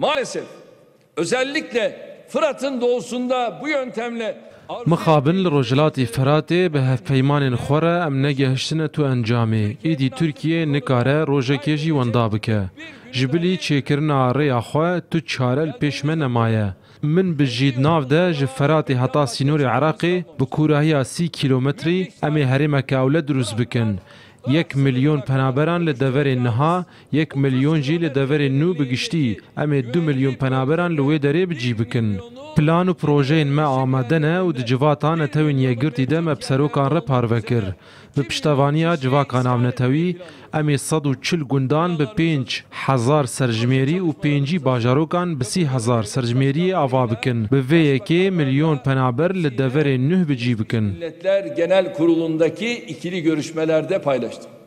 Maalesef özellikle Fırat'ın doğusunda bu yöntemle مخابن لروجلاتي فراتي به پیمان خوره ام نگهشتنه تو انجامي ايدي ترکیه نکاره روژکی جی وندا بکه جبلی چیکرن آره اخوه تو چاره پیشمه نمایه من بجید ناف ده جفراتي حتا سینور عراقی بکوراهی سی کیلومتری امی هرمک اوله دروز بکن یک میلیون پنابران لە دەوەرێن نەها یەک میلیۆن جی لە دەوەرێن نو بگشتی ئەمێ دو میلیۆن پنابران لەوێ دەرێ بجی بکن. Plan û projeyên me amade ne û di civatan netewên yegirtî de me serokan re parve kir. Bi piştevaniya civaka navnetewî, em ê e sed û çil gundan bi pênc hezar serjmerî û pêncî bajarokan bi sî hezar serjmeriyê ava bikin. Bi vê yekê milyon penaber li deverê nüh bicî bikin. Milletler Genel Kurulu'ndaki ikili görüşmelerde paylaştım.